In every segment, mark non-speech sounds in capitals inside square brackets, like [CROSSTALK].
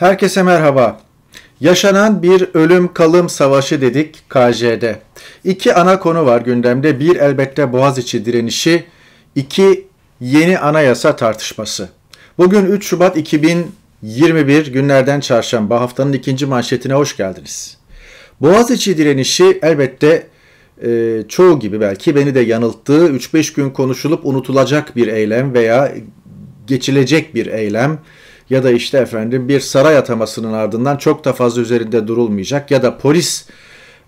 Herkese merhaba. Yaşanan bir ölüm kalım savaşı dedik KJ'de. İki ana konu var gündemde. Bir elbette Boğaziçi direnişi, iki yeni anayasa tartışması. Bugün 3 Şubat 2021 günlerden çarşamba haftanın ikinci manşetine hoş geldiniz. Boğaziçi direnişi elbette e, çoğu gibi belki beni de yanılttığı 3-5 gün konuşulup unutulacak bir eylem veya geçilecek bir eylem ya da işte efendim bir saray atamasının ardından çok da fazla üzerinde durulmayacak ya da polis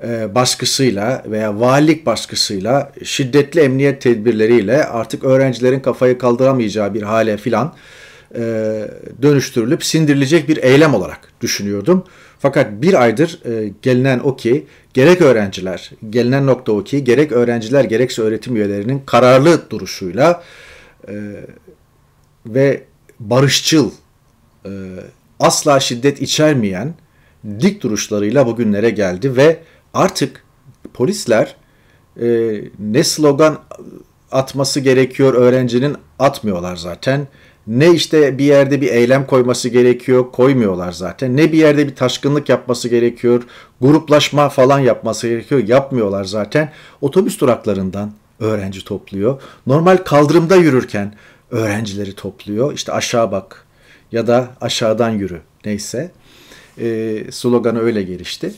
e, baskısıyla veya valilik baskısıyla şiddetli emniyet tedbirleriyle artık öğrencilerin kafayı kaldıramayacağı bir hale filan e, dönüştürülüp sindirilecek bir eylem olarak düşünüyordum. Fakat bir aydır e, gelinen o ki gerek öğrenciler, gelinen nokta o ki gerek öğrenciler gerekse öğretim üyelerinin kararlı duruşuyla ve barışçıl e, asla şiddet içermeyen dik duruşlarıyla bugünlere geldi ve artık polisler e, ne slogan atması gerekiyor öğrencinin atmıyorlar zaten. Ne işte bir yerde bir eylem koyması gerekiyor koymuyorlar zaten. Ne bir yerde bir taşkınlık yapması gerekiyor gruplaşma falan yapması gerekiyor yapmıyorlar zaten. Otobüs duraklarından öğrenci topluyor. Normal kaldırımda yürürken öğrencileri topluyor. İşte aşağı bak ya da aşağıdan yürü neyse e, sloganı öyle gelişti.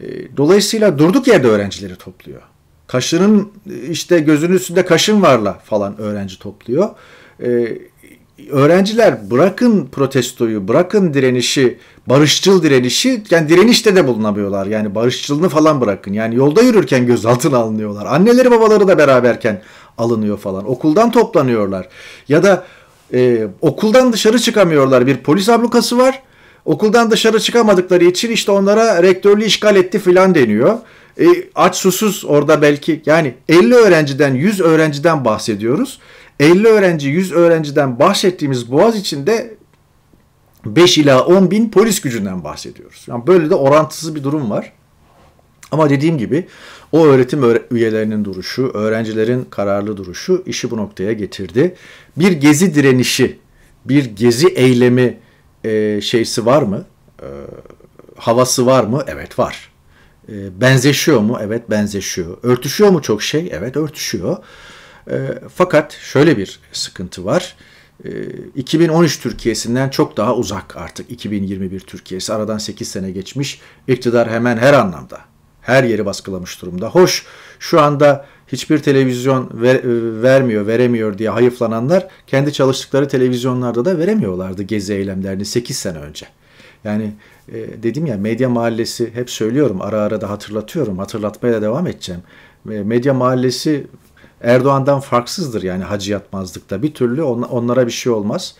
E, dolayısıyla durduk yerde öğrencileri topluyor. Kaşının işte gözünün üstünde kaşın varla falan öğrenci topluyor. E, öğrenciler bırakın protestoyu, bırakın direnişi, barışçıl direnişi, yani direnişte de bulunamıyorlar. Yani barışçılını falan bırakın. Yani yolda yürürken gözaltına alınıyorlar. Anneleri babaları da beraberken alınıyor falan. Okuldan toplanıyorlar. Ya da e, okuldan dışarı çıkamıyorlar. Bir polis ablukası var. Okuldan dışarı çıkamadıkları için işte onlara rektörlüğü işgal etti filan deniyor. E, aç susuz orada belki yani 50 öğrenciden 100 öğrenciden bahsediyoruz. 50 öğrenci 100 öğrenciden bahsettiğimiz Boğaz içinde 5 ila 10 bin polis gücünden bahsediyoruz. Yani böyle de orantısız bir durum var. Ama dediğim gibi o öğretim üyelerinin duruşu, öğrencilerin kararlı duruşu işi bu noktaya getirdi. Bir gezi direnişi, bir gezi eylemi e, şeysi var mı? E, havası var mı? Evet var. E, benzeşiyor mu? Evet benzeşiyor. Örtüşüyor mu çok şey? Evet örtüşüyor. E, fakat şöyle bir sıkıntı var. 2013 e, Türkiye'sinden çok daha uzak artık 2021 Türkiye'si. Aradan 8 sene geçmiş. İktidar hemen her anlamda her yeri baskılamış durumda. Hoş şu anda hiçbir televizyon ver, e, vermiyor, veremiyor diye hayıflananlar kendi çalıştıkları televizyonlarda da veremiyorlardı gezi eylemlerini 8 sene önce. Yani e, dedim ya medya mahallesi hep söylüyorum ara ara da hatırlatıyorum hatırlatmaya da devam edeceğim. E, medya mahallesi Erdoğan'dan farksızdır yani hacı yatmazlıkta. Bir türlü on, onlara bir şey olmaz.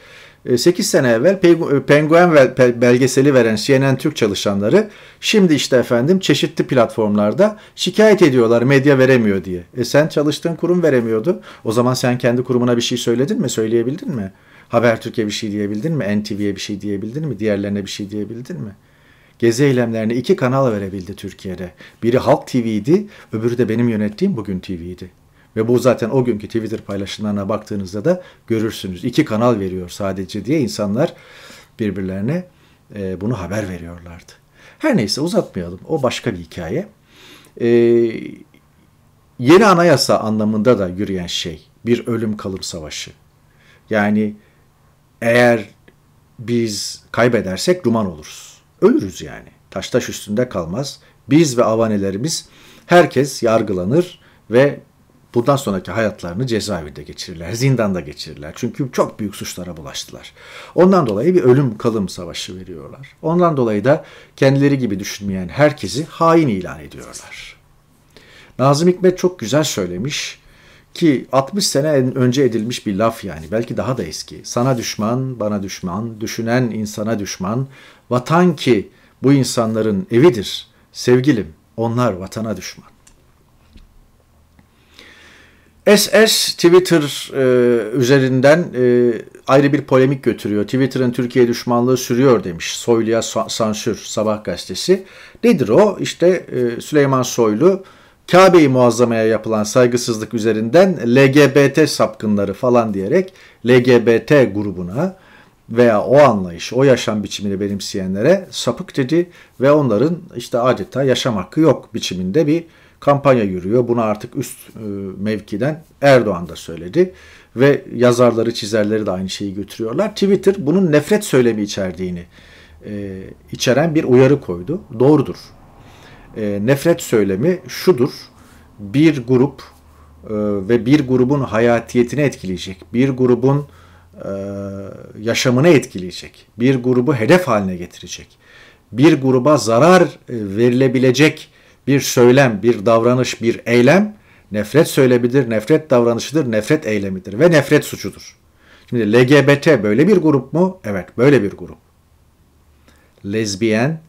8 e, sene evvel e, Penguen belgeseli veren CNN Türk çalışanları şimdi işte efendim çeşitli platformlarda şikayet ediyorlar medya veremiyor diye. E sen çalıştığın kurum veremiyordu. O zaman sen kendi kurumuna bir şey söyledin mi? Söyleyebildin mi? Habertürk'e bir şey diyebildin mi? NTV'ye bir şey diyebildin mi? Diğerlerine bir şey diyebildin mi? Gezi eylemlerine iki kanal verebildi Türkiye'de. Biri Halk TV'ydi, öbürü de benim yönettiğim Bugün TV'ydi. Ve bu zaten o günkü Twitter paylaşımlarına baktığınızda da görürsünüz. İki kanal veriyor sadece diye insanlar birbirlerine e, bunu haber veriyorlardı. Her neyse uzatmayalım. O başka bir hikaye. E, yeni anayasa anlamında da yürüyen şey bir ölüm kalım savaşı. Yani eğer biz kaybedersek duman oluruz. Ölürüz yani. Taş taş üstünde kalmaz. Biz ve avanelerimiz herkes yargılanır ve bundan sonraki hayatlarını cezaevinde geçirirler, zindanda geçirirler. Çünkü çok büyük suçlara bulaştılar. Ondan dolayı bir ölüm kalım savaşı veriyorlar. Ondan dolayı da kendileri gibi düşünmeyen herkesi hain ilan ediyorlar. Nazım Hikmet çok güzel söylemiş ki 60 sene önce edilmiş bir laf yani belki daha da eski. Sana düşman, bana düşman, düşünen insana düşman, vatan ki bu insanların evidir. Sevgilim, onlar vatana düşman. SS Twitter e, üzerinden e, ayrı bir polemik götürüyor. Twitter'ın Türkiye düşmanlığı sürüyor demiş. Soylu'ya sansür sabah gazetesi. Nedir o? İşte e, Süleyman Soylu kabe Muazzama'ya yapılan saygısızlık üzerinden LGBT sapkınları falan diyerek LGBT grubuna veya o anlayış, o yaşam biçimini benimseyenlere sapık dedi ve onların işte adeta yaşam hakkı yok biçiminde bir kampanya yürüyor. Bunu artık üst e, mevkiden Erdoğan da söyledi ve yazarları, çizerleri de aynı şeyi götürüyorlar. Twitter bunun nefret söylemi içerdiğini e, içeren bir uyarı koydu. Doğrudur. E, nefret söylemi şudur. Bir grup ve bir grubun hayatiyetini etkileyecek, bir grubun yaşamını etkileyecek, bir grubu hedef haline getirecek, bir gruba zarar verilebilecek bir söylem, bir davranış, bir eylem nefret söylemidir, nefret davranışıdır, nefret eylemidir ve nefret suçudur. Şimdi LGBT böyle bir grup mu? Evet, böyle bir grup. Lezbiyen,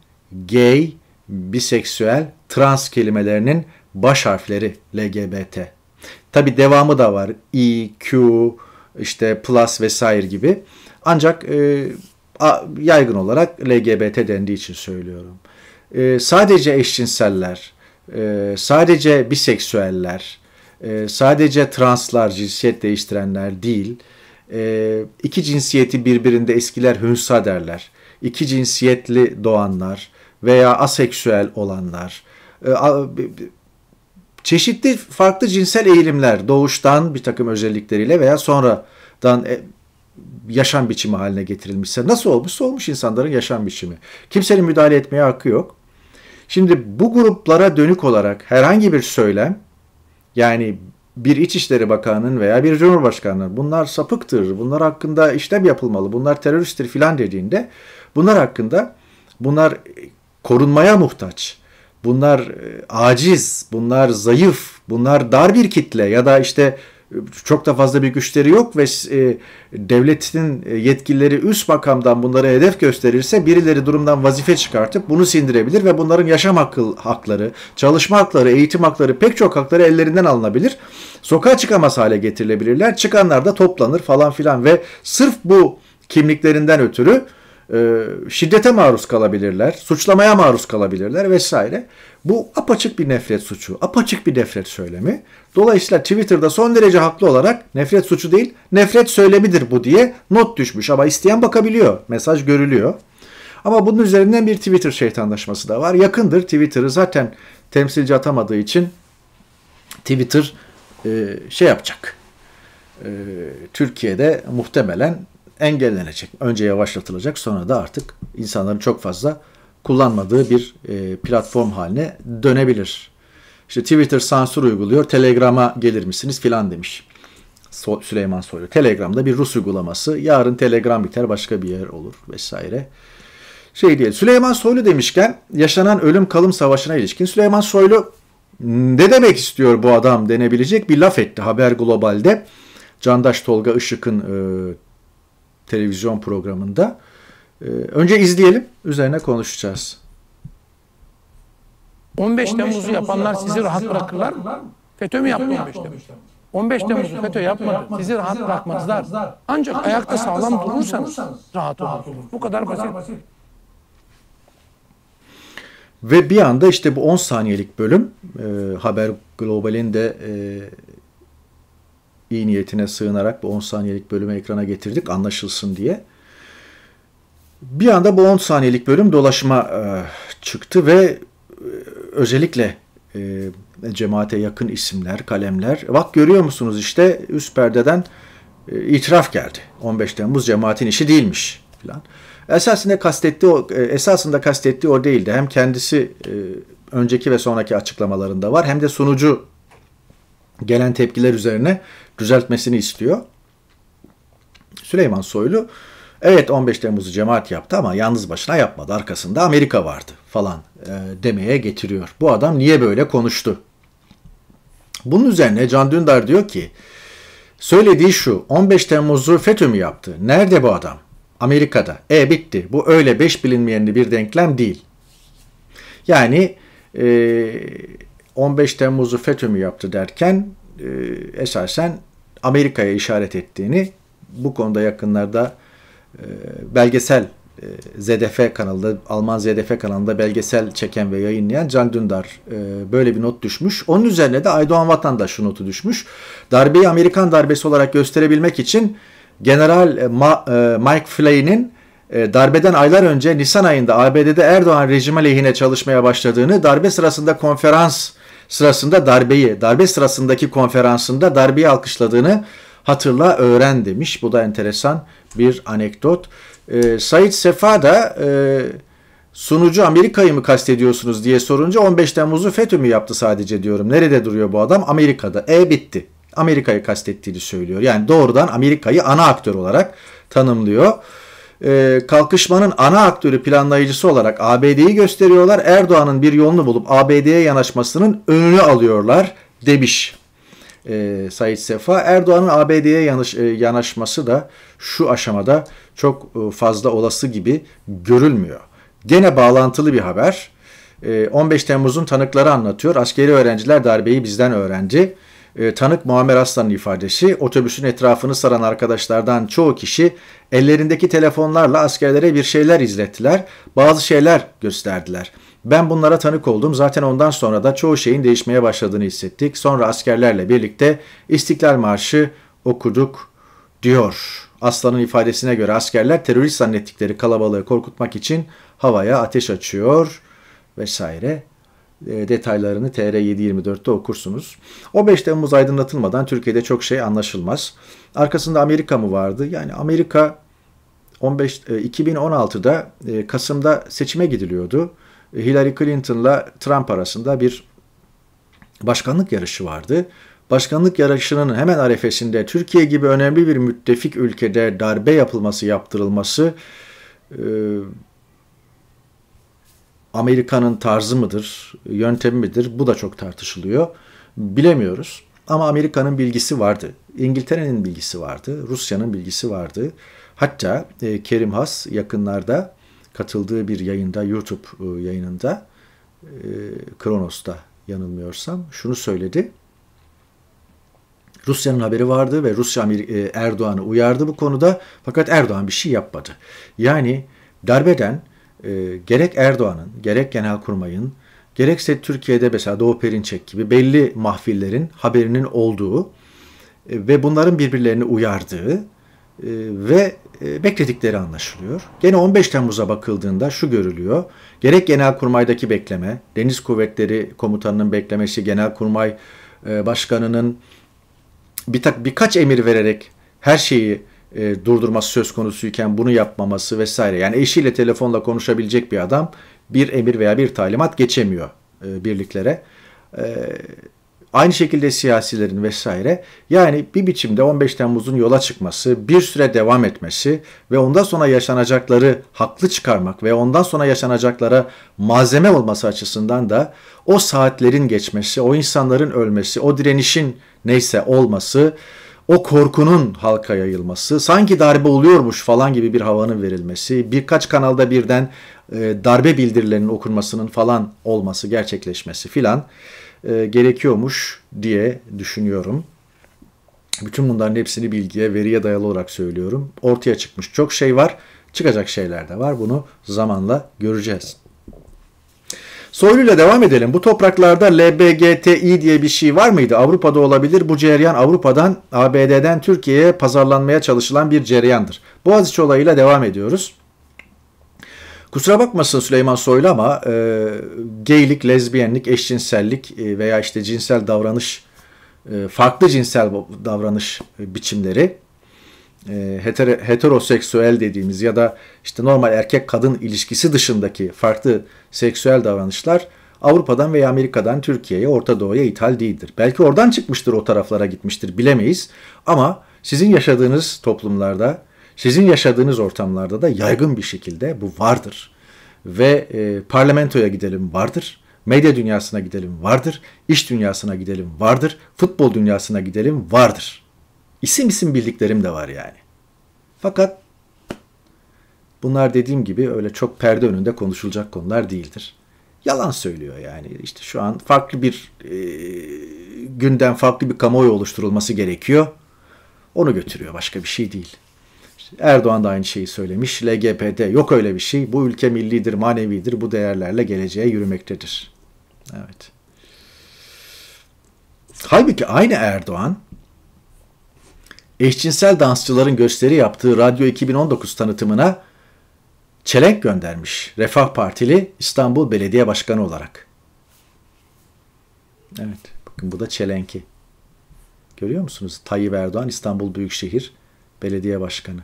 gay, biseksüel, trans kelimelerinin baş harfleri LGBT. Tabi devamı da var. I, Q, işte plus vesaire gibi. Ancak e, yaygın olarak LGBT dendiği için söylüyorum e, sadece eşcinseller, e, sadece biseksüeller, e, sadece translar, cinsiyet değiştirenler değil, e, iki cinsiyeti birbirinde eskiler hünsa derler. İki cinsiyetli doğanlar veya aseksüel olanlar, e, çeşitli farklı cinsel eğilimler doğuştan bir takım özellikleriyle veya sonradan e, yaşam biçimi haline getirilmişse nasıl olmuş, olmuş insanların yaşam biçimi. Kimsenin müdahale etmeye hakkı yok. Şimdi bu gruplara dönük olarak herhangi bir söylem yani bir İçişleri Bakanı'nın veya bir Cumhurbaşkanı'nın bunlar sapıktır, bunlar hakkında işlem yapılmalı, bunlar teröristtir filan dediğinde bunlar hakkında bunlar e, korunmaya muhtaç, bunlar e, aciz, bunlar zayıf, bunlar dar bir kitle ya da işte çok da fazla bir güçleri yok ve e, devletin e, yetkilileri üst makamdan bunlara hedef gösterirse birileri durumdan vazife çıkartıp bunu sindirebilir ve bunların yaşam hakkı, hakları, çalışma hakları, eğitim hakları pek çok hakları ellerinden alınabilir. Sokağa çıkamaz hale getirilebilirler. Çıkanlar da toplanır falan filan ve sırf bu kimliklerinden ötürü e, şiddete maruz kalabilirler, suçlamaya maruz kalabilirler vesaire. Bu apaçık bir nefret suçu, apaçık bir nefret söylemi. Dolayısıyla Twitter'da son derece haklı olarak nefret suçu değil, nefret söylemidir bu diye not düşmüş. Ama isteyen bakabiliyor, mesaj görülüyor. Ama bunun üzerinden bir Twitter şeytanlaşması da var. Yakındır Twitter'ı zaten temsilci atamadığı için Twitter e, şey yapacak. E, Türkiye'de muhtemelen engellenecek. Önce yavaşlatılacak sonra da artık insanların çok fazla kullanmadığı bir e, platform haline dönebilir. İşte Twitter sansür uyguluyor, Telegram'a gelir misiniz filan demiş so Süleyman Soylu. Telegram'da bir Rus uygulaması, yarın Telegram biter başka bir yer olur vesaire. Şey diye Süleyman Soylu demişken yaşanan ölüm kalım savaşına ilişkin Süleyman Soylu ne demek istiyor bu adam denebilecek bir laf etti Haber Global'de. Candaş Tolga Işık'ın e, televizyon programında. Ee, önce izleyelim, üzerine konuşacağız. 15, Temmuz'u yapanlar sizi rahat bırakırlar mı? FETÖ mü yaptı 15 Temmuz? 15 Temmuz'u FETÖ yapmadı. Sizi rahat bırakmazlar. Ancak ayakta sağlam durursanız rahat olur. Bu kadar basit. Ve bir anda işte bu 10 saniyelik bölüm e, Haber Global'in de e, iyi niyetine sığınarak bu 10 saniyelik bölümü ekrana getirdik anlaşılsın diye. Bir anda bu 10 saniyelik bölüm dolaşıma e, çıktı ve e, özellikle e, cemaate yakın isimler, kalemler. Bak görüyor musunuz işte üst perdeden e, itiraf geldi. 15 Temmuz cemaatin işi değilmiş filan. Esasında kastettiği o, e, esasında kastettiği o değildi. Hem kendisi e, önceki ve sonraki açıklamalarında var hem de sunucu gelen tepkiler üzerine düzeltmesini istiyor. Süleyman Soylu evet 15 Temmuz'u cemaat yaptı ama yalnız başına yapmadı. Arkasında Amerika vardı falan e, demeye getiriyor. Bu adam niye böyle konuştu? Bunun üzerine Can Dündar diyor ki söylediği şu 15 Temmuz'u FETÖ mü yaptı? Nerede bu adam? Amerika'da. E bitti. Bu öyle beş bilinmeyenli bir denklem değil. Yani e, 15 Temmuz'u FETÖ mü yaptı derken e, esasen Amerika'ya işaret ettiğini bu konuda yakınlarda e, belgesel e, ZDF kanalında, Alman ZDF kanalında belgesel çeken ve yayınlayan Can Dündar e, böyle bir not düşmüş. Onun üzerine de Aydoğan Vatandaş şu notu düşmüş. Darbeyi Amerikan darbesi olarak gösterebilmek için General e, Ma, e, Mike Flay'nin e, darbeden aylar önce Nisan ayında ABD'de Erdoğan rejime lehine çalışmaya başladığını, darbe sırasında konferans sırasında darbeyi, darbe sırasındaki konferansında darbeyi alkışladığını hatırla öğren demiş. Bu da enteresan bir anekdot. E, Said Sefa da e, sunucu Amerika'yı mı kastediyorsunuz diye sorunca 15 Temmuz'u FETÖ mü yaptı sadece diyorum. Nerede duruyor bu adam? Amerika'da. E bitti. Amerika'yı kastettiğini söylüyor. Yani doğrudan Amerika'yı ana aktör olarak tanımlıyor e, kalkışmanın ana aktörü planlayıcısı olarak ABD'yi gösteriyorlar. Erdoğan'ın bir yolunu bulup ABD'ye yanaşmasının önünü alıyorlar demiş e, Said Sefa. Erdoğan'ın ABD'ye yanaş, e, yanaşması da şu aşamada çok e, fazla olası gibi görülmüyor. Gene bağlantılı bir haber. E, 15 Temmuz'un tanıkları anlatıyor. Askeri öğrenciler darbeyi bizden öğrenci. E, tanık Muammer Aslan'ın ifadesi otobüsün etrafını saran arkadaşlardan çoğu kişi ellerindeki telefonlarla askerlere bir şeyler izlettiler, bazı şeyler gösterdiler. Ben bunlara tanık oldum. Zaten ondan sonra da çoğu şeyin değişmeye başladığını hissettik. Sonra askerlerle birlikte İstiklal Marşı okuduk diyor. Aslan'ın ifadesine göre askerler terörist zannettikleri kalabalığı korkutmak için havaya ateş açıyor vesaire e, detaylarını TR724'te okursunuz. O 5 Temmuz aydınlatılmadan Türkiye'de çok şey anlaşılmaz. Arkasında Amerika mı vardı? Yani Amerika 15 2016'da e, e, Kasım'da seçime gidiliyordu. Hillary Clinton'la Trump arasında bir başkanlık yarışı vardı. Başkanlık yarışının hemen arefesinde Türkiye gibi önemli bir müttefik ülkede darbe yapılması, yaptırılması Amerika'nın tarzı mıdır, yöntemi midir? Bu da çok tartışılıyor. Bilemiyoruz. Ama Amerika'nın bilgisi vardı. İngiltere'nin bilgisi vardı. Rusya'nın bilgisi vardı. Hatta e, Kerim Has yakınlarda katıldığı bir yayında, YouTube e, yayınında, e, Kronos'ta yanılmıyorsam şunu söyledi. Rusya'nın haberi vardı ve Rusya e, Erdoğan'ı uyardı bu konuda. Fakat Erdoğan bir şey yapmadı. Yani darbeden e, gerek Erdoğan'ın, gerek Genelkurmay'ın, gerekse Türkiye'de mesela Doğu Perinçek gibi belli mahfillerin haberinin olduğu e, ve bunların birbirlerini uyardığı e, ve e, bekledikleri anlaşılıyor. Gene 15 Temmuz'a bakıldığında şu görülüyor. Gerek Genelkurmay'daki bekleme, Deniz Kuvvetleri Komutanı'nın beklemesi, Genelkurmay e, Başkanı'nın bir birkaç emir vererek her şeyi e, durdurması söz konusuyken bunu yapmaması vesaire. Yani eşiyle telefonla konuşabilecek bir adam bir emir veya bir talimat geçemiyor e, birliklere. E, aynı şekilde siyasilerin vesaire. Yani bir biçimde 15 Temmuz'un yola çıkması, bir süre devam etmesi ve ondan sonra yaşanacakları haklı çıkarmak ve ondan sonra yaşanacaklara malzeme olması açısından da o saatlerin geçmesi, o insanların ölmesi, o direnişin neyse olması o korkunun halka yayılması, sanki darbe oluyormuş falan gibi bir havanın verilmesi, birkaç kanalda birden e, darbe bildirilerinin okunmasının falan olması, gerçekleşmesi filan e, gerekiyormuş diye düşünüyorum. Bütün bunların hepsini bilgiye, veriye dayalı olarak söylüyorum. Ortaya çıkmış çok şey var, çıkacak şeyler de var. Bunu zamanla göreceğiz. Soyluyla devam edelim. Bu topraklarda LBGTİ diye bir şey var mıydı? Avrupa'da olabilir. Bu cereyan Avrupa'dan, ABD'den Türkiye'ye pazarlanmaya çalışılan bir cereyandır. Boğaziçi olayıyla devam ediyoruz. Kusura bakmasın Süleyman Soylu ama e, geylik, lezbiyenlik, eşcinsellik e, veya işte cinsel davranış, e, farklı cinsel davranış biçimleri e, hetero, heteroseksüel dediğimiz ya da işte normal erkek kadın ilişkisi dışındaki farklı seksüel davranışlar Avrupa'dan veya Amerika'dan Türkiye'ye, Orta Doğu'ya ithal değildir. Belki oradan çıkmıştır, o taraflara gitmiştir bilemeyiz. Ama sizin yaşadığınız toplumlarda, sizin yaşadığınız ortamlarda da yaygın bir şekilde bu vardır. Ve e, parlamentoya gidelim vardır, medya dünyasına gidelim vardır, iş dünyasına gidelim vardır, futbol dünyasına gidelim vardır. İsim isim bildiklerim de var yani. Fakat bunlar dediğim gibi öyle çok perde önünde konuşulacak konular değildir. Yalan söylüyor yani. işte şu an farklı bir e, günden farklı bir kamuoyu oluşturulması gerekiyor. Onu götürüyor başka bir şey değil. İşte Erdoğan da aynı şeyi söylemiş. LGBT yok öyle bir şey. Bu ülke millidir, manevidir. Bu değerlerle geleceğe yürümektedir. Evet. Halbuki aynı Erdoğan eşcinsel dansçıların gösteri yaptığı Radyo 2019 tanıtımına çelenk göndermiş Refah Partili İstanbul Belediye Başkanı olarak. Evet, bakın bu da çelenki. Görüyor musunuz? Tayyip Erdoğan İstanbul Büyükşehir Belediye Başkanı.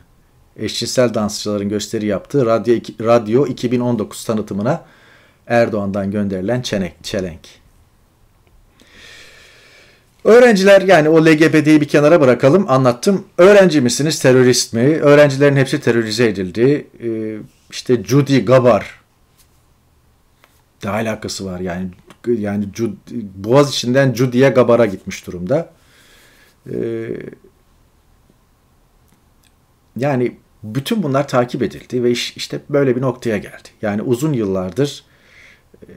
Eşcinsel dansçıların gösteri yaptığı Radyo, Radyo 2019 tanıtımına Erdoğan'dan gönderilen çelenk. çelenk. Öğrenciler yani o LGBT'yi bir kenara bırakalım anlattım. Öğrenci misiniz terörist mi? Öğrencilerin hepsi terörize edildi. Ee, işte Judy Gabar ne alakası var yani yani Cud, Boğaz içinden Judy'ye Gabar'a gitmiş durumda. Ee, yani bütün bunlar takip edildi ve iş, işte böyle bir noktaya geldi. Yani uzun yıllardır e,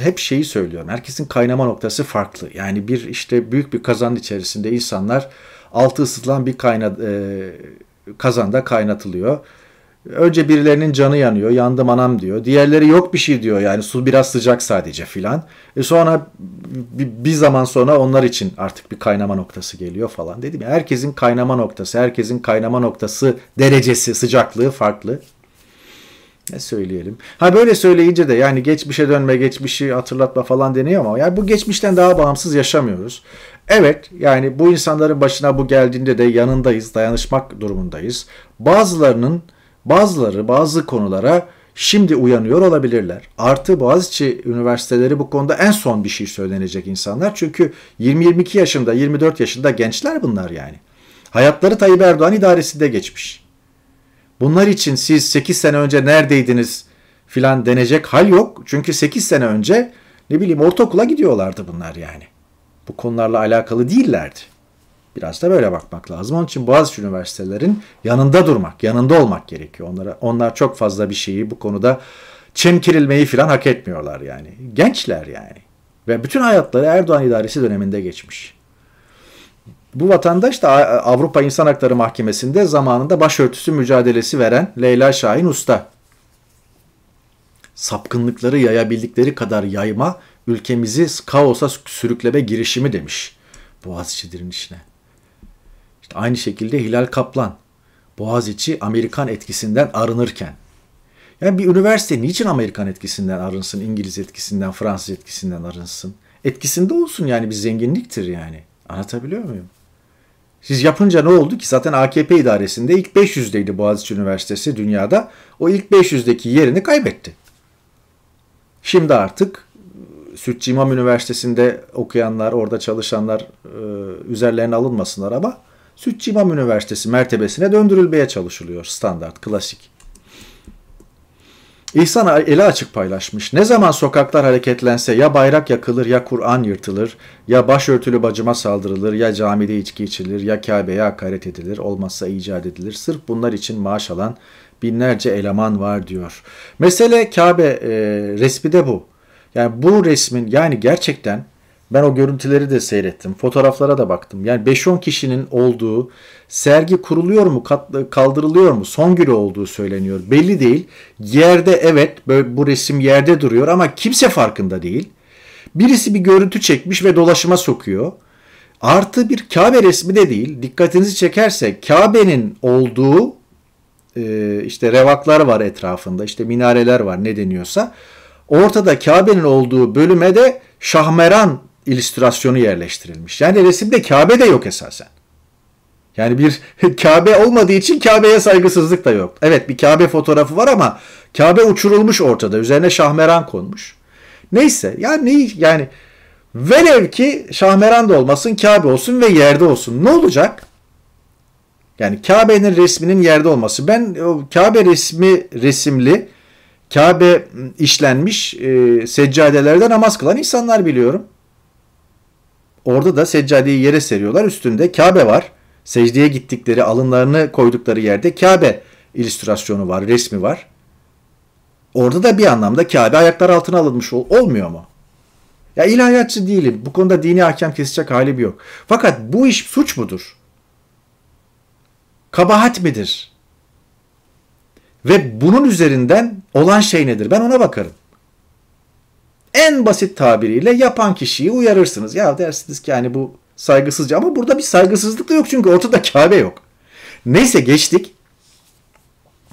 hep şeyi söylüyorum. Herkesin kaynama noktası farklı. Yani bir işte büyük bir kazan içerisinde insanlar altı ısıtılan bir kayna, e, kazanda kaynatılıyor. Önce birilerinin canı yanıyor. Yandım anam diyor. Diğerleri yok bir şey diyor. Yani su biraz sıcak sadece filan. E sonra bir zaman sonra onlar için artık bir kaynama noktası geliyor falan. Dedim ya herkesin kaynama noktası, herkesin kaynama noktası derecesi, sıcaklığı farklı. Ne söyleyelim? Ha böyle söyleyince de yani geçmişe dönme, geçmişi hatırlatma falan deniyor ama yani bu geçmişten daha bağımsız yaşamıyoruz. Evet yani bu insanların başına bu geldiğinde de yanındayız, dayanışmak durumundayız. Bazılarının bazıları bazı konulara şimdi uyanıyor olabilirler. Artı Boğaziçi Üniversiteleri bu konuda en son bir şey söylenecek insanlar. Çünkü 20-22 yaşında, 24 yaşında gençler bunlar yani. Hayatları Tayyip Erdoğan idaresinde geçmiş. Bunlar için siz 8 sene önce neredeydiniz filan denecek hal yok. Çünkü 8 sene önce ne bileyim ortaokula gidiyorlardı bunlar yani. Bu konularla alakalı değillerdi. Biraz da böyle bakmak lazım. Onun için Boğaziçi Üniversitelerin yanında durmak, yanında olmak gerekiyor. Onlara, onlar çok fazla bir şeyi bu konuda çemkirilmeyi falan hak etmiyorlar yani. Gençler yani. Ve bütün hayatları Erdoğan idaresi döneminde geçmiş. Bu vatandaş da Avrupa İnsan Hakları Mahkemesi'nde zamanında başörtüsü mücadelesi veren Leyla Şahin Usta. Sapkınlıkları yayabildikleri kadar yayma ülkemizi kaosa sürükleme girişimi demiş Boğaziçi direnişine. İşte aynı şekilde Hilal Kaplan Boğaziçi Amerikan etkisinden arınırken. Yani bir üniversite niçin Amerikan etkisinden arınsın, İngiliz etkisinden, Fransız etkisinden arınsın? Etkisinde olsun yani bir zenginliktir yani. Anlatabiliyor muyum? Siz yapınca ne oldu ki? Zaten AKP idaresinde ilk 500'deydi Boğaziçi Üniversitesi dünyada. O ilk 500'deki yerini kaybetti. Şimdi artık ıı, Sütçü İmam Üniversitesi'nde okuyanlar, orada çalışanlar ıı, üzerlerine alınmasınlar ama Sütçü İmam Üniversitesi mertebesine döndürülmeye çalışılıyor standart, klasik. İhsan eli açık paylaşmış. Ne zaman sokaklar hareketlense ya bayrak yakılır ya Kur'an yırtılır ya başörtülü bacıma saldırılır ya camide içki içilir ya Kabe'ye hakaret edilir olmazsa icat edilir. Sırf bunlar için maaş alan binlerce eleman var diyor. Mesele Kabe e, resmi de bu. Yani bu resmin yani gerçekten ben o görüntüleri de seyrettim. Fotoğraflara da baktım. Yani 5-10 kişinin olduğu, sergi kuruluyor mu, kaldırılıyor mu, son günü olduğu söyleniyor. Belli değil. Yerde evet bu resim yerde duruyor ama kimse farkında değil. Birisi bir görüntü çekmiş ve dolaşıma sokuyor. Artı bir Kabe resmi de değil. Dikkatinizi çekerse Kabe'nin olduğu e, işte revaklar var etrafında, işte minareler var ne deniyorsa. Ortada Kabe'nin olduğu bölüme de Şahmeran illüstrasyonu yerleştirilmiş. Yani resimde Kabe de yok esasen. Yani bir [LAUGHS] Kabe olmadığı için Kabe'ye saygısızlık da yok. Evet bir Kabe fotoğrafı var ama Kabe uçurulmuş ortada. Üzerine şahmeran konmuş. Neyse yani ne yani velev ki şahmeran da olmasın Kabe olsun ve yerde olsun. Ne olacak? Yani Kabe'nin resminin yerde olması. Ben o Kabe resmi resimli Kabe işlenmiş e, seccadelerde namaz kılan insanlar biliyorum. Orada da seccadeyi yere seriyorlar. Üstünde Kabe var. Secdeye gittikleri, alınlarını koydukları yerde Kabe illüstrasyonu var, resmi var. Orada da bir anlamda Kabe ayaklar altına alınmış ol olmuyor mu? Ya ilahiyatçı değilim. Bu konuda dini hakem kesecek halim yok. Fakat bu iş suç mudur? Kabahat midir? Ve bunun üzerinden olan şey nedir? Ben ona bakarım en basit tabiriyle yapan kişiyi uyarırsınız. Ya dersiniz ki yani bu saygısızca ama burada bir saygısızlık da yok çünkü ortada Kabe yok. Neyse geçtik.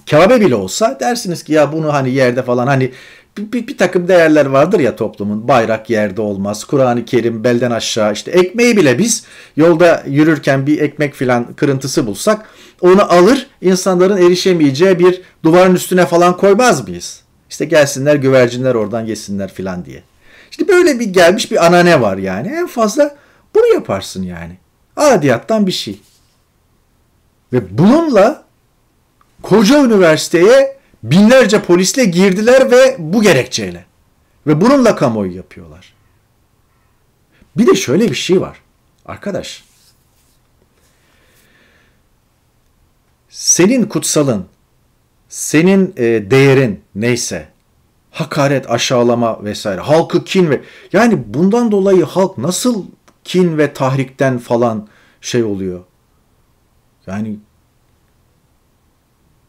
Kabe bile olsa dersiniz ki ya bunu hani yerde falan hani bir, bir, bir takım değerler vardır ya toplumun. Bayrak yerde olmaz. Kur'an-ı Kerim belden aşağı işte ekmeği bile biz yolda yürürken bir ekmek filan kırıntısı bulsak onu alır insanların erişemeyeceği bir duvarın üstüne falan koymaz mıyız? İşte gelsinler güvercinler oradan geçsinler filan diye. Şimdi böyle bir gelmiş bir anane var yani. En fazla bunu yaparsın yani. Adiyattan bir şey. Ve bununla koca üniversiteye binlerce polisle girdiler ve bu gerekçeyle. Ve bununla kamuoyu yapıyorlar. Bir de şöyle bir şey var. Arkadaş. Senin kutsalın senin e, değerin neyse hakaret, aşağılama vesaire, halkı kin ve yani bundan dolayı halk nasıl kin ve tahrikten falan şey oluyor? Yani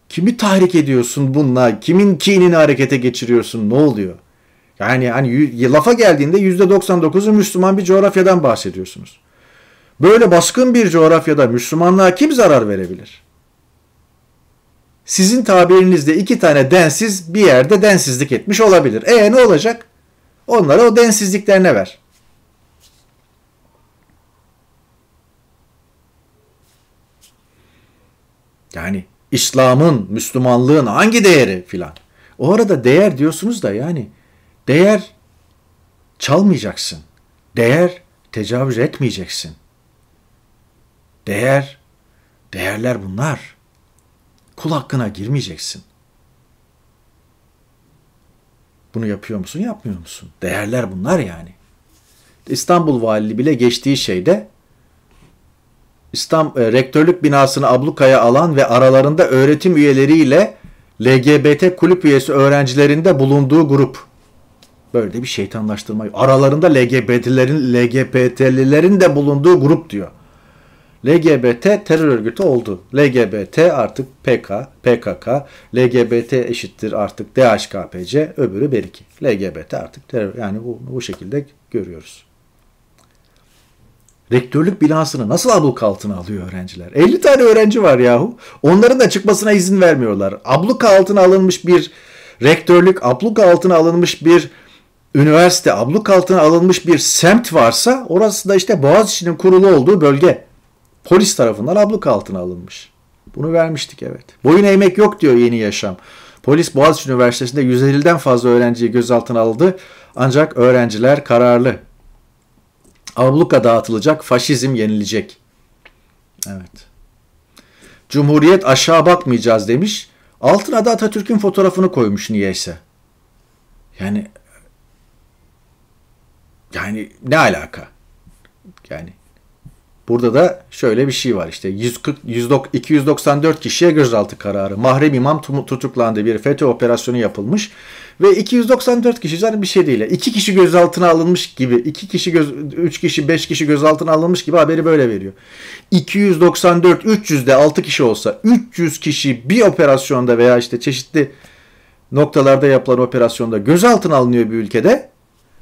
kimi tahrik ediyorsun bununla? Kimin kinini harekete geçiriyorsun? Ne oluyor? Yani hani lafa geldiğinde %99'u Müslüman bir coğrafyadan bahsediyorsunuz. Böyle baskın bir coğrafyada Müslümanlığa kim zarar verebilir? sizin tabirinizde iki tane densiz bir yerde densizlik etmiş olabilir. E ne olacak? Onlara o densizliklerine ver. Yani İslam'ın, Müslümanlığın hangi değeri filan. O arada değer diyorsunuz da yani değer çalmayacaksın. Değer tecavüz etmeyeceksin. Değer, değerler bunlar. Kul hakkına girmeyeceksin. Bunu yapıyor musun, yapmıyor musun? Değerler bunlar yani. İstanbul Valiliği bile geçtiği şeyde İstanbul, e, rektörlük binasını ablukaya alan ve aralarında öğretim üyeleriyle LGBT kulüp üyesi öğrencilerinde bulunduğu grup. Böyle de bir şeytanlaştırma. Aralarında LGBT'lerin LGBT'lilerin de bulunduğu grup diyor. LGBT terör örgütü oldu. LGBT artık PK, PKK, LGBT eşittir artık DHKPC, öbürü beriki. LGBT artık terör, yani bu, bu şekilde görüyoruz. Rektörlük binasını nasıl abluk altına alıyor öğrenciler? 50 tane öğrenci var yahu. Onların da çıkmasına izin vermiyorlar. Abluk altına alınmış bir rektörlük, abluk altına alınmış bir üniversite, abluk altına alınmış bir semt varsa orası da işte Boğaziçi'nin kurulu olduğu bölge polis tarafından abluk altına alınmış. Bunu vermiştik evet. Boyun eğmek yok diyor Yeni Yaşam. Polis Boğaziçi Üniversitesi'nde 150'den fazla öğrenciyi gözaltına aldı. Ancak öğrenciler kararlı. Abluka dağıtılacak, faşizm yenilecek. Evet. Cumhuriyet aşağı bakmayacağız demiş. Altına da Atatürk'ün fotoğrafını koymuş niyeyse. Yani yani ne alaka? Yani Burada da şöyle bir şey var işte 140, 190, 294 kişiye gözaltı kararı. Mahrem imam tutuklandı bir FETÖ operasyonu yapılmış ve 294 kişi zaten bir şey değil. 2 kişi gözaltına alınmış gibi 2 kişi göz, 3 kişi 5 kişi gözaltına alınmış gibi haberi böyle veriyor. 294 300'de 6 kişi olsa 300 kişi bir operasyonda veya işte çeşitli noktalarda yapılan operasyonda gözaltına alınıyor bir ülkede.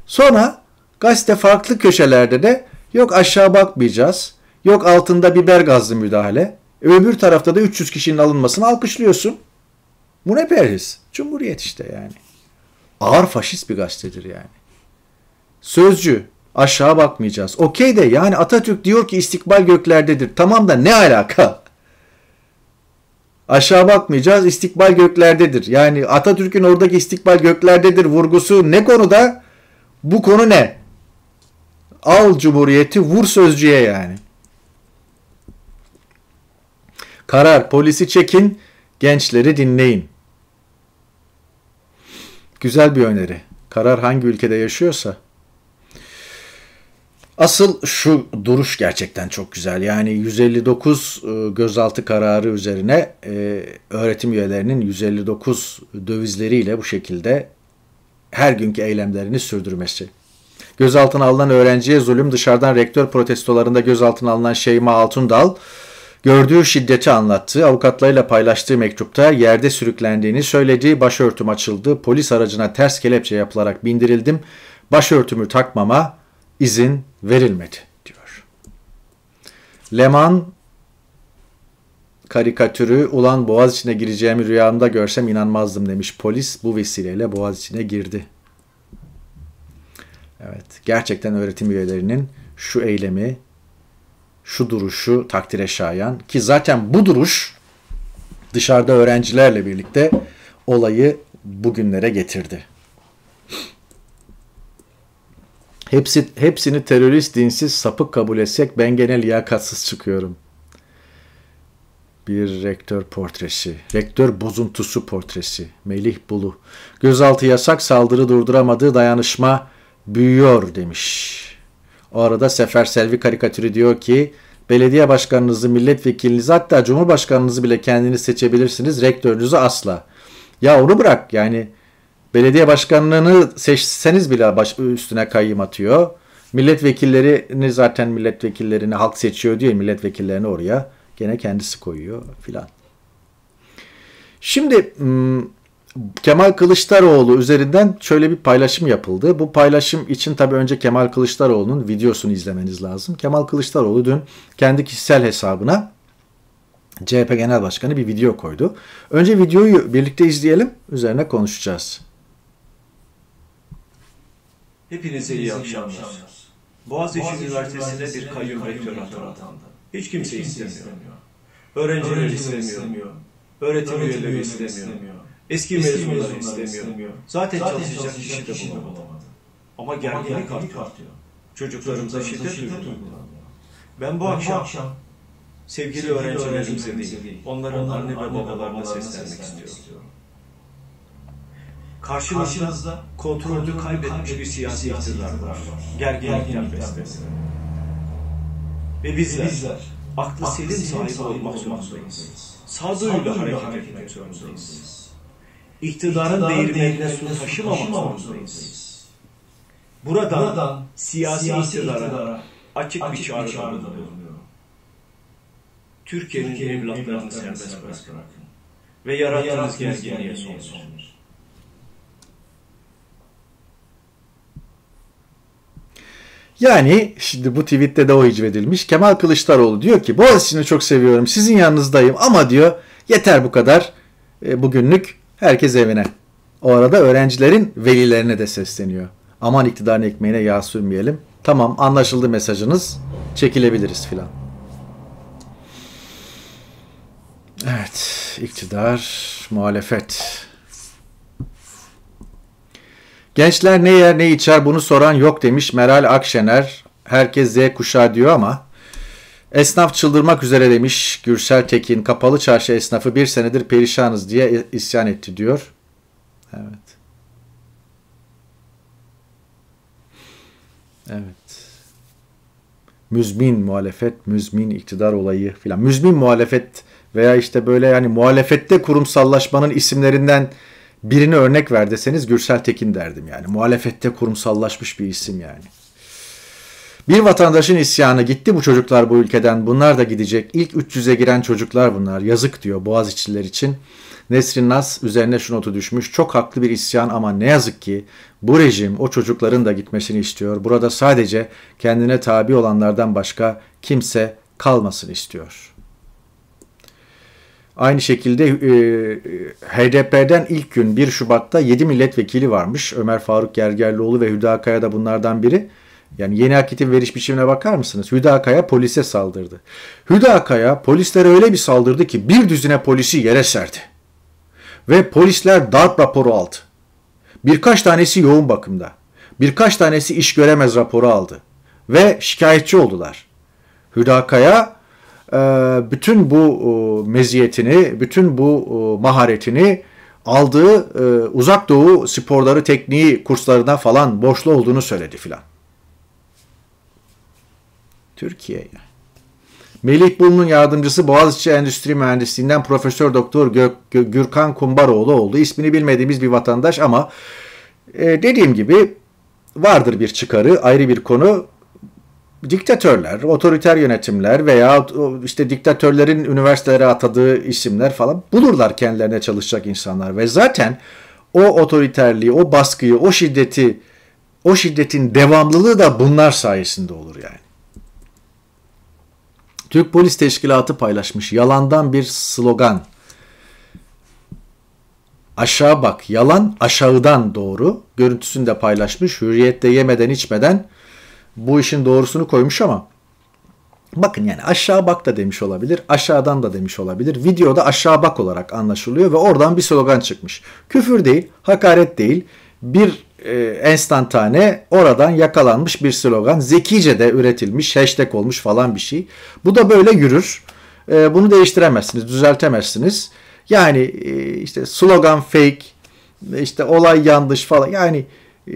Sonra gazete farklı köşelerde de Yok aşağı bakmayacağız. Yok altında biber gazlı müdahale. E, öbür tarafta da 300 kişinin alınmasını alkışlıyorsun. Bu ne perhis? Cumhuriyet işte yani. Ağır faşist bir gazetedir yani. Sözcü aşağı bakmayacağız. Okey de yani Atatürk diyor ki istikbal göklerdedir. Tamam da ne alaka? Aşağı bakmayacağız İstikbal göklerdedir. Yani Atatürk'ün oradaki istikbal göklerdedir vurgusu ne konuda? Bu konu ne? Al cumhuriyeti vur sözcüye yani. Karar polisi çekin, gençleri dinleyin. Güzel bir öneri. Karar hangi ülkede yaşıyorsa. Asıl şu duruş gerçekten çok güzel. Yani 159 e, gözaltı kararı üzerine e, öğretim üyelerinin 159 dövizleriyle bu şekilde her günkü eylemlerini sürdürmesi. Gözaltına alınan öğrenciye zulüm dışarıdan rektör protestolarında gözaltına alınan Şeyma Altundal gördüğü şiddeti anlattı. Avukatlarıyla paylaştığı mektupta yerde sürüklendiğini söyledi. Başörtüm açıldı. Polis aracına ters kelepçe yapılarak bindirildim. Başörtümü takmama izin verilmedi diyor. Leman karikatürü ulan boğaz içine gireceğimi rüyamda görsem inanmazdım demiş polis. Bu vesileyle boğaz içine girdi Evet. Gerçekten öğretim üyelerinin şu eylemi, şu duruşu takdire şayan ki zaten bu duruş dışarıda öğrencilerle birlikte olayı bugünlere getirdi. Hepsi, hepsini terörist, dinsiz, sapık kabul etsek ben gene liyakatsız çıkıyorum. Bir rektör portresi, rektör bozuntusu portresi, Melih Bulu. Gözaltı yasak, saldırı durduramadığı dayanışma, büyüyor demiş. O arada Sefer Selvi karikatürü diyor ki belediye başkanınızı, milletvekilinizi hatta cumhurbaşkanınızı bile kendiniz seçebilirsiniz. Rektörünüzü asla. Ya onu bırak yani belediye başkanlığını seçseniz bile baş, üstüne kayyım atıyor. Milletvekillerini zaten milletvekillerini halk seçiyor diyor milletvekillerini oraya gene kendisi koyuyor filan. Şimdi hmm, Kemal Kılıçdaroğlu üzerinden şöyle bir paylaşım yapıldı. Bu paylaşım için tabii önce Kemal Kılıçdaroğlu'nun videosunu izlemeniz lazım. Kemal Kılıçdaroğlu dün kendi kişisel hesabına CHP Genel Başkanı bir video koydu. Önce videoyu birlikte izleyelim, üzerine konuşacağız. Hepinize iyi akşamlar. Boğaziçi, Üniversitesi'nde bir kayyum rektör atandı. Hiç kimse istemiyor. Öğrenciler istemiyor. Öğretim üyeleri istemiyor. Eski, eski mezunları istemiyor. istemiyor. Zaten, Zaten çalışacak, çalışacak kişi de bulamadı. Ama gerginlik, artıyor. artıyor. Çocuklarımıza, şiddet, şiddet Ben bu ben akşam, akşam sevgili, sevgili öğrencilerimize değil, değil, onların anne ve babalarına, babalarına seslenmek, seslenmek istiyorum. Karşımızda, Karşımızda kontrolü kaybetmiş bir siyasi iktidar var. Gerginlikten besleniyor. Ve bizler, bizler aklı selim sahibi olmak zorundayız. Sağduyuyla hareket etmek zorundayız iktidarın, iktidarın değirmenine su taşımamak zorundayız. zorundayız. Burada, siyasi, siyasi iktidara, iktidara açık, açık bir çağrıda bulunuyor. Türkiye'nin Türkiye evlatlarını, serbest, bırakın. Ve yarattığınız gerginliğe son verin. Yani şimdi bu tweette de o hicvedilmiş. Kemal Kılıçdaroğlu diyor ki Boğaziçi'ni çok seviyorum sizin yanınızdayım ama diyor yeter bu kadar e, bugünlük Herkes evine. O arada öğrencilerin velilerine de sesleniyor. Aman iktidarın ekmeğine yağ sürmeyelim. Tamam anlaşıldı mesajınız. Çekilebiliriz filan. Evet, iktidar, muhalefet. Gençler ne yer ne içer bunu soran yok demiş Meral Akşener. Herkes Z kuşağı diyor ama Esnaf çıldırmak üzere demiş Gürsel Tekin. Kapalı çarşı esnafı bir senedir perişanız diye isyan etti diyor. Evet. Evet. Müzmin muhalefet, müzmin iktidar olayı filan. Müzmin muhalefet veya işte böyle yani muhalefette kurumsallaşmanın isimlerinden birini örnek ver deseniz Gürsel Tekin derdim yani. Muhalefette kurumsallaşmış bir isim yani. Bir vatandaşın isyanı gitti bu çocuklar bu ülkeden bunlar da gidecek. İlk 300'e giren çocuklar bunlar yazık diyor Boğaziçi'liler için. Nesrin Nas üzerine şu notu düşmüş. Çok haklı bir isyan ama ne yazık ki bu rejim o çocukların da gitmesini istiyor. Burada sadece kendine tabi olanlardan başka kimse kalmasın istiyor. Aynı şekilde e, e, HDP'den ilk gün 1 Şubat'ta 7 milletvekili varmış. Ömer Faruk Gergerlioğlu ve Hüda Kaya da bunlardan biri. Yani yeni akitin veriş biçimine bakar mısınız? Hüdakaya polise saldırdı. Hüdakaya polislere öyle bir saldırdı ki bir düzine polisi yere serdi. Ve polisler darp raporu aldı. Birkaç tanesi yoğun bakımda. Birkaç tanesi iş göremez raporu aldı. Ve şikayetçi oldular. Hüdakaya e, bütün bu e, meziyetini, bütün bu e, maharetini aldığı uzak doğu sporları tekniği kurslarına falan borçlu olduğunu söyledi filan. Türkiye'ye. Melih Bulun'un yardımcısı Boğaziçi Endüstri Mühendisliğinden Profesör Doktor Gök, Gürkan Kumbaroğlu oldu. İsmini bilmediğimiz bir vatandaş ama e, dediğim gibi vardır bir çıkarı ayrı bir konu. Diktatörler, otoriter yönetimler veya işte diktatörlerin üniversitelere atadığı isimler falan bulurlar kendilerine çalışacak insanlar ve zaten o otoriterliği, o baskıyı, o şiddeti, o şiddetin devamlılığı da bunlar sayesinde olur yani. Türk Polis Teşkilatı paylaşmış yalandan bir slogan. Aşağı bak yalan aşağıdan doğru. Görüntüsünü de paylaşmış. Hürriyette yemeden içmeden bu işin doğrusunu koymuş ama bakın yani aşağı bak da demiş olabilir. Aşağıdan da demiş olabilir. Videoda aşağı bak olarak anlaşılıyor ve oradan bir slogan çıkmış. Küfür değil, hakaret değil, bir e, enstantane oradan yakalanmış bir slogan. Zekice de üretilmiş, hashtag olmuş falan bir şey. Bu da böyle yürür. E, bunu değiştiremezsiniz, düzeltemezsiniz. Yani e, işte slogan fake, işte olay yanlış falan. Yani e,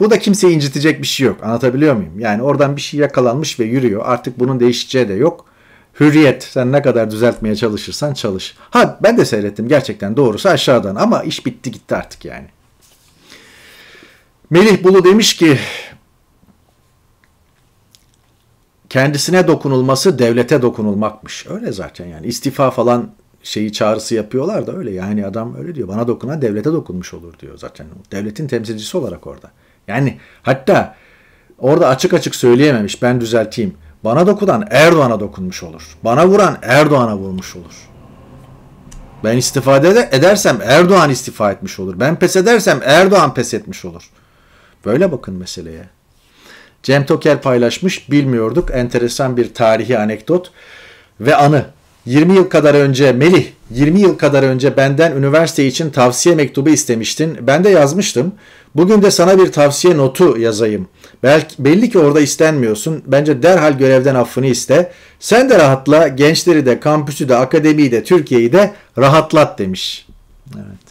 bu da kimseyi incitecek bir şey yok. Anlatabiliyor muyum? Yani oradan bir şey yakalanmış ve yürüyor. Artık bunun değişeceği de yok. Hürriyet sen ne kadar düzeltmeye çalışırsan çalış. Ha ben de seyrettim gerçekten doğrusu aşağıdan ama iş bitti gitti artık yani. Melih Bulu demiş ki kendisine dokunulması devlete dokunulmakmış. Öyle zaten yani istifa falan şeyi çağrısı yapıyorlar da öyle yani adam öyle diyor bana dokunan devlete dokunmuş olur diyor zaten. Devletin temsilcisi olarak orada. Yani hatta orada açık açık söyleyememiş ben düzelteyim. Bana dokunan Erdoğan'a dokunmuş olur. Bana vuran Erdoğan'a vurmuş olur. Ben istifade edersem Erdoğan istifa etmiş olur. Ben pes edersem Erdoğan pes etmiş olur. Böyle bakın meseleye. Cem Toker paylaşmış, bilmiyorduk. Enteresan bir tarihi anekdot ve anı. 20 yıl kadar önce Melih, 20 yıl kadar önce benden üniversite için tavsiye mektubu istemiştin. Ben de yazmıştım. Bugün de sana bir tavsiye notu yazayım. Belki, belli ki orada istenmiyorsun. Bence derhal görevden affını iste. Sen de rahatla, gençleri de, kampüsü de, akademiyi de, Türkiye'yi de rahatlat demiş. Evet.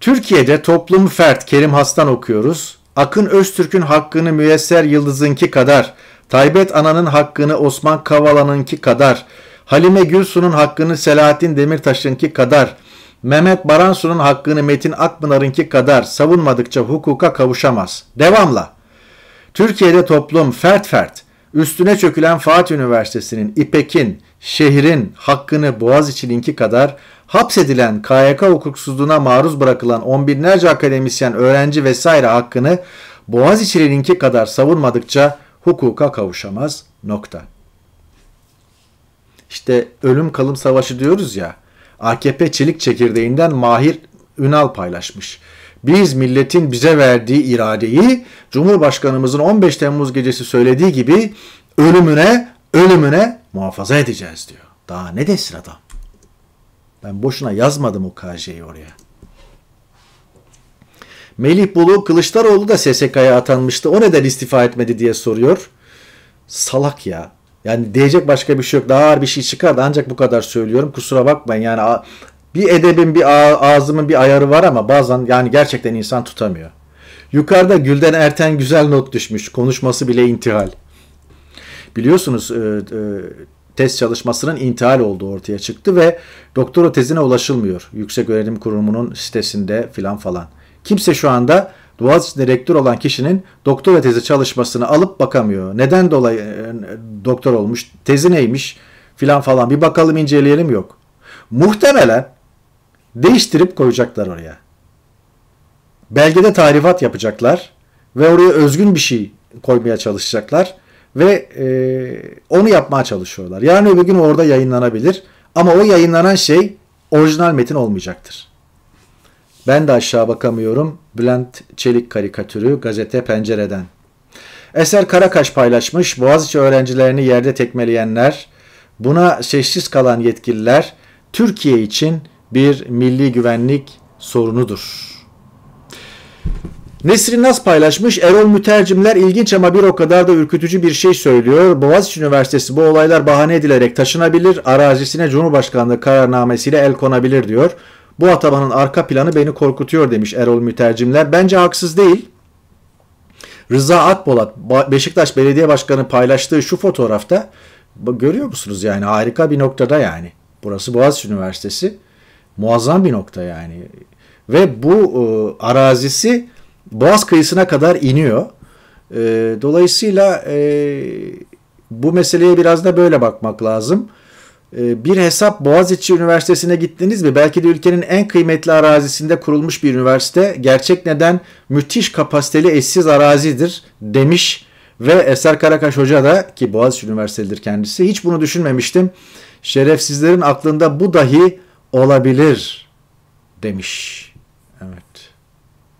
Türkiye'de toplum fert Kerim Has'tan okuyoruz. Akın Öztürk'ün hakkını Müyesser Yıldız'ınki kadar, Taybet Ana'nın hakkını Osman Kavala'nınki kadar, Halime Gülsu'nun hakkını Selahattin Demirtaş'ınki kadar, Mehmet Baransu'nun hakkını Metin Akpınar'ınki kadar savunmadıkça hukuka kavuşamaz. Devamla. Türkiye'de toplum fert fert, üstüne çökülen Fatih Üniversitesi'nin, İpek'in, şehrin hakkını Boğaz içininki kadar hapsedilen KYK hukuksuzluğuna maruz bırakılan on binlerce akademisyen, öğrenci vesaire hakkını Boğaz içininki kadar savunmadıkça hukuka kavuşamaz. Nokta. İşte ölüm kalım savaşı diyoruz ya. AKP çelik çekirdeğinden Mahir Ünal paylaşmış. Biz milletin bize verdiği iradeyi Cumhurbaşkanımızın 15 Temmuz gecesi söylediği gibi ölümüne ölümüne muhafaza edeceğiz diyor. Daha ne desin adam? Ben boşuna yazmadım o KJ'yi oraya. Melih Bulu Kılıçdaroğlu da SSK'ya atanmıştı. O neden istifa etmedi diye soruyor. Salak ya. Yani diyecek başka bir şey yok. Daha ağır bir şey çıkardı ancak bu kadar söylüyorum. Kusura bakmayın yani bir edebin bir ağzımın bir ayarı var ama bazen yani gerçekten insan tutamıyor. Yukarıda Gülden Erten güzel not düşmüş. Konuşması bile intihal biliyorsunuz e, e, tez çalışmasının intihal olduğu ortaya çıktı ve doktora tezine ulaşılmıyor. Yüksek Öğretim Kurumu'nun sitesinde filan falan. Kimse şu anda Boğaziçi'nde rektör olan kişinin doktora tezi çalışmasını alıp bakamıyor. Neden dolayı e, doktor olmuş, tezi neymiş filan falan bir bakalım inceleyelim yok. Muhtemelen değiştirip koyacaklar oraya. Belgede tarifat yapacaklar ve oraya özgün bir şey koymaya çalışacaklar ve e, onu yapmaya çalışıyorlar. Yarın öbür gün orada yayınlanabilir ama o yayınlanan şey orijinal metin olmayacaktır. Ben de aşağı bakamıyorum. Bülent Çelik karikatürü gazete pencereden. Eser Karakaş paylaşmış. Boğaziçi öğrencilerini yerde tekmeleyenler, buna sessiz kalan yetkililer Türkiye için bir milli güvenlik sorunudur. Nesrin Nas paylaşmış. Erol Mütercimler ilginç ama bir o kadar da ürkütücü bir şey söylüyor. Boğaziçi Üniversitesi bu olaylar bahane edilerek taşınabilir, arazisine Cumhurbaşkanlığı kararnamesiyle el konabilir diyor. Bu atamanın arka planı beni korkutuyor demiş Erol Mütercimler. Bence haksız değil. Rıza Akbolat Beşiktaş Belediye Başkanı paylaştığı şu fotoğrafta görüyor musunuz yani harika bir noktada yani. Burası Boğaziçi Üniversitesi. Muazzam bir nokta yani. Ve bu e, arazisi Boğaz kıyısına kadar iniyor. E, dolayısıyla e, bu meseleye biraz da böyle bakmak lazım. E, bir hesap Boğaziçi Üniversitesi'ne gittiniz mi? Belki de ülkenin en kıymetli arazisinde kurulmuş bir üniversite. Gerçek neden müthiş kapasiteli eşsiz arazidir demiş ve Eser Karakaş Hoca da ki Boğaziçi Üniversitesi'dir kendisi. Hiç bunu düşünmemiştim. Şerefsizlerin aklında bu dahi olabilir demiş. Evet.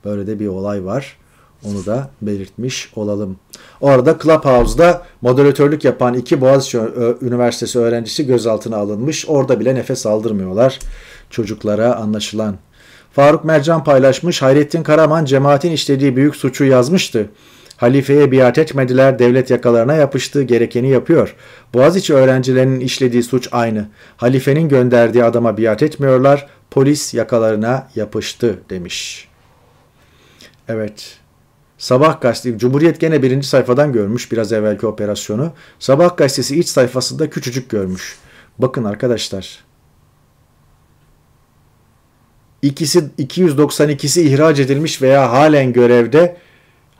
Böyle de bir olay var. Onu da belirtmiş olalım. Orada Clubhouse'da moderatörlük yapan iki Boğaziçi Üniversitesi öğrencisi gözaltına alınmış. Orada bile nefes aldırmıyorlar çocuklara anlaşılan. Faruk Mercan paylaşmış. Hayrettin Karaman cemaatin işlediği büyük suçu yazmıştı. Halifeye biat etmediler, devlet yakalarına yapıştı, gerekeni yapıyor. Boğaziçi öğrencilerinin işlediği suç aynı. Halifenin gönderdiği adama biat etmiyorlar, polis yakalarına yapıştı demiş. Evet. Sabah gazetesi, Cumhuriyet gene birinci sayfadan görmüş biraz evvelki operasyonu. Sabah gazetesi iç sayfasında küçücük görmüş. Bakın arkadaşlar. İkisi 292'si ihraç edilmiş veya halen görevde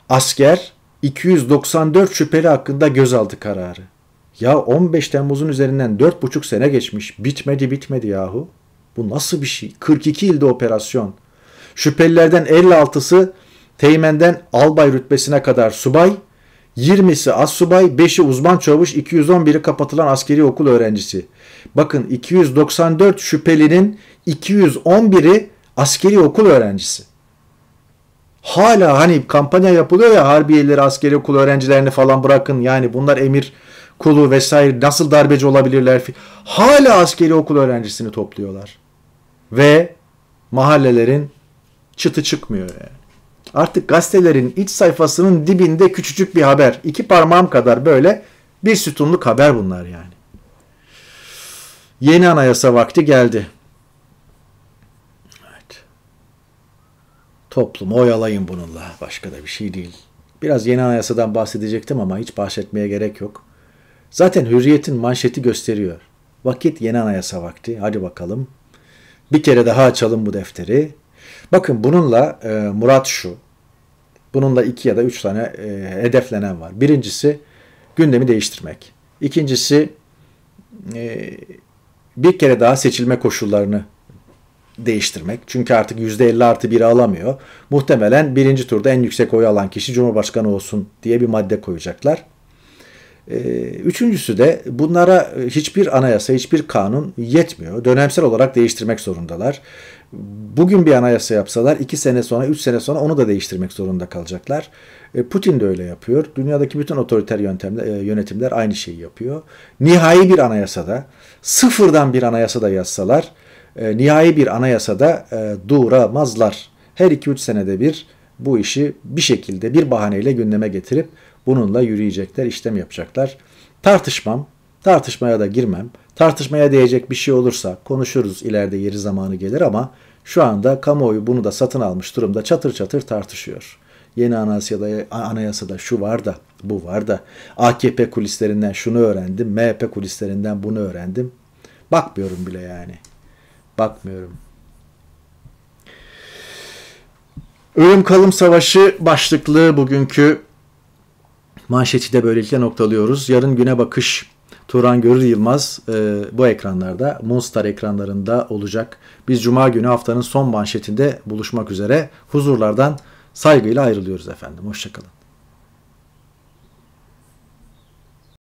asker 294 şüpheli hakkında gözaltı kararı. Ya 15 Temmuz'un üzerinden 4,5 sene geçmiş. Bitmedi bitmedi yahu. Bu nasıl bir şey? 42 ilde operasyon. Şüphelilerden 56'sı Teğmen'den albay rütbesine kadar subay, 20'si az subay, 5'i uzman çavuş, 211'i kapatılan askeri okul öğrencisi. Bakın 294 şüphelinin 211'i askeri okul öğrencisi. Hala hani kampanya yapılıyor ya harbiyeleri, askeri okul öğrencilerini falan bırakın. Yani bunlar emir kulu vesaire nasıl darbeci olabilirler? Hala askeri okul öğrencisini topluyorlar. Ve mahallelerin çıtı çıkmıyor yani. Artık gazetelerin iç sayfasının dibinde küçücük bir haber. iki parmağım kadar böyle bir sütunluk haber bunlar yani. Yeni anayasa vakti geldi. Evet. Toplumu oyalayın bununla. Başka da bir şey değil. Biraz yeni anayasadan bahsedecektim ama hiç bahsetmeye gerek yok. Zaten hürriyetin manşeti gösteriyor. Vakit yeni anayasa vakti. Hadi bakalım. Bir kere daha açalım bu defteri. Bakın bununla e, Murat şu. Bununla iki ya da üç tane e, hedeflenen var. Birincisi gündemi değiştirmek. İkincisi e, bir kere daha seçilme koşullarını değiştirmek. Çünkü artık %50 artı 1'i alamıyor. Muhtemelen birinci turda en yüksek oyu alan kişi Cumhurbaşkanı olsun diye bir madde koyacaklar. Ee, üçüncüsü de bunlara e, hiçbir anayasa, hiçbir kanun yetmiyor. Dönemsel olarak değiştirmek zorundalar. Bugün bir anayasa yapsalar iki sene sonra, üç sene sonra onu da değiştirmek zorunda kalacaklar. E, Putin de öyle yapıyor. Dünyadaki bütün otoriter yöntemler, e, yönetimler aynı şeyi yapıyor. Nihai bir anayasada, sıfırdan bir anayasada yazsalar, nihai bir anayasada duramazlar. Her 2-3 senede bir bu işi bir şekilde bir bahaneyle gündeme getirip bununla yürüyecekler, işlem yapacaklar. Tartışmam, tartışmaya da girmem. Tartışmaya değecek bir şey olursa konuşuruz ileride yeri zamanı gelir ama şu anda kamuoyu bunu da satın almış durumda çatır çatır tartışıyor. Yeni anayasada, anayasada şu var da, bu var da, AKP kulislerinden şunu öğrendim, MHP kulislerinden bunu öğrendim. Bakmıyorum bile yani. Bakmıyorum. Ölüm kalım savaşı başlıklı bugünkü Manşeti de böylelikle noktalıyoruz. Yarın güne bakış Turan Görür Yılmaz e, bu ekranlarda, Monster ekranlarında olacak. Biz Cuma günü haftanın son manşetinde buluşmak üzere. Huzurlardan saygıyla ayrılıyoruz efendim. Hoşçakalın.